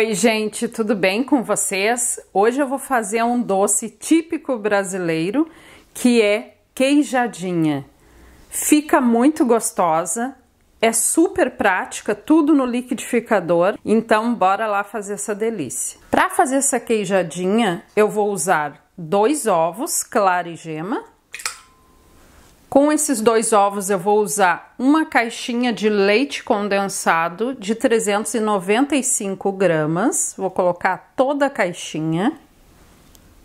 Oi, gente, tudo bem com vocês? Hoje eu vou fazer um doce típico brasileiro que é queijadinha. Fica muito gostosa, é super prática, tudo no liquidificador. Então, bora lá fazer essa delícia. Para fazer essa queijadinha, eu vou usar dois ovos, clara e gema com esses dois ovos, eu vou usar uma caixinha de leite condensado de 395 gramas. Vou colocar toda a caixinha.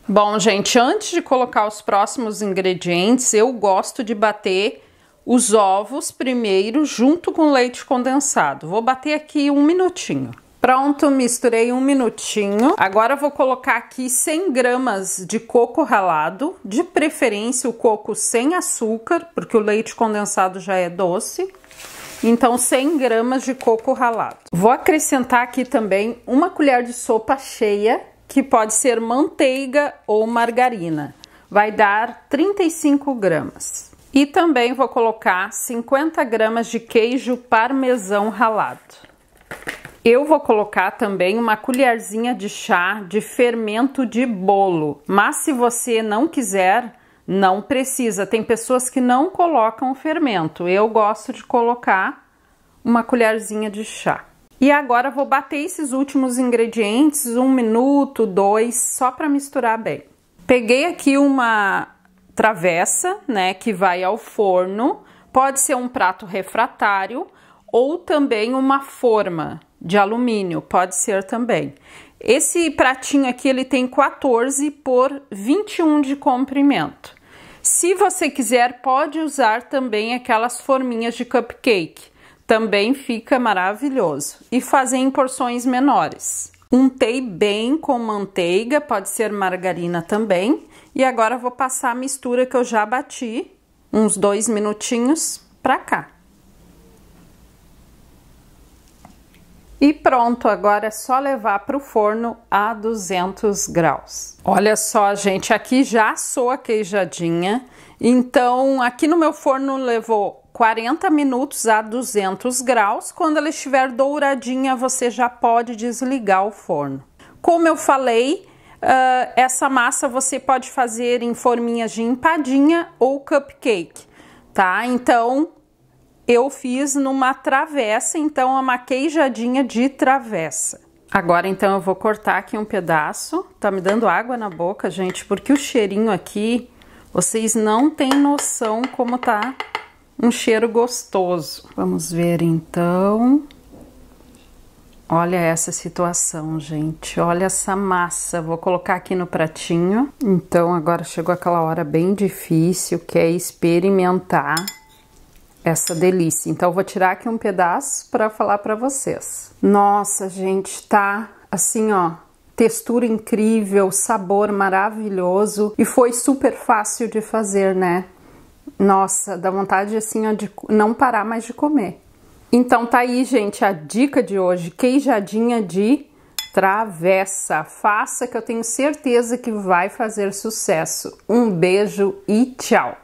Bom, gente, antes de colocar os próximos ingredientes, eu gosto de bater os ovos primeiro junto com o leite condensado. Vou bater aqui um minutinho. Pronto, misturei um minutinho. Agora vou colocar aqui 100 gramas de coco ralado, de preferência o coco sem açúcar, porque o leite condensado já é doce. Então, 100 gramas de coco ralado. Vou acrescentar aqui também uma colher de sopa cheia, que pode ser manteiga ou margarina. Vai dar 35 gramas. E também vou colocar 50 gramas de queijo parmesão ralado. Eu vou colocar também uma colherzinha de chá de fermento de bolo, mas se você não quiser, não precisa. Tem pessoas que não colocam o fermento. Eu gosto de colocar uma colherzinha de chá. E agora vou bater esses últimos ingredientes, um minuto, dois, só para misturar bem. Peguei aqui uma travessa, né, que vai ao forno. Pode ser um prato refratário ou também uma forma de alumínio, pode ser também. Esse pratinho aqui ele tem 14 por 21 de comprimento. Se você quiser, pode usar também aquelas forminhas de cupcake. Também fica maravilhoso. E fazer em porções menores. Untei bem com manteiga, pode ser margarina também. E agora vou passar a mistura que eu já bati, uns dois minutinhos, para cá. E pronto, agora é só levar para o forno a 200 graus. Olha só, gente, aqui já assou a queijadinha. Então, aqui no meu forno levou 40 minutos a 200 graus. Quando ela estiver douradinha, você já pode desligar o forno. Como eu falei, uh, essa massa você pode fazer em forminhas de empadinha ou cupcake, tá? Então, eu fiz numa travessa, então a maqueijadinha de travessa. Agora então eu vou cortar aqui um pedaço. Tá me dando água na boca, gente, porque o cheirinho aqui, vocês não têm noção como tá um cheiro gostoso. Vamos ver então. Olha essa situação, gente. Olha essa massa. Vou colocar aqui no pratinho. Então agora chegou aquela hora bem difícil que é experimentar essa delícia. Então vou tirar aqui um pedaço para falar para vocês. Nossa, gente, tá assim, ó, textura incrível, sabor maravilhoso e foi super fácil de fazer, né? Nossa, dá vontade assim ó, de não parar mais de comer. Então tá aí, gente, a dica de hoje, queijadinha de travessa. Faça que eu tenho certeza que vai fazer sucesso. Um beijo e tchau.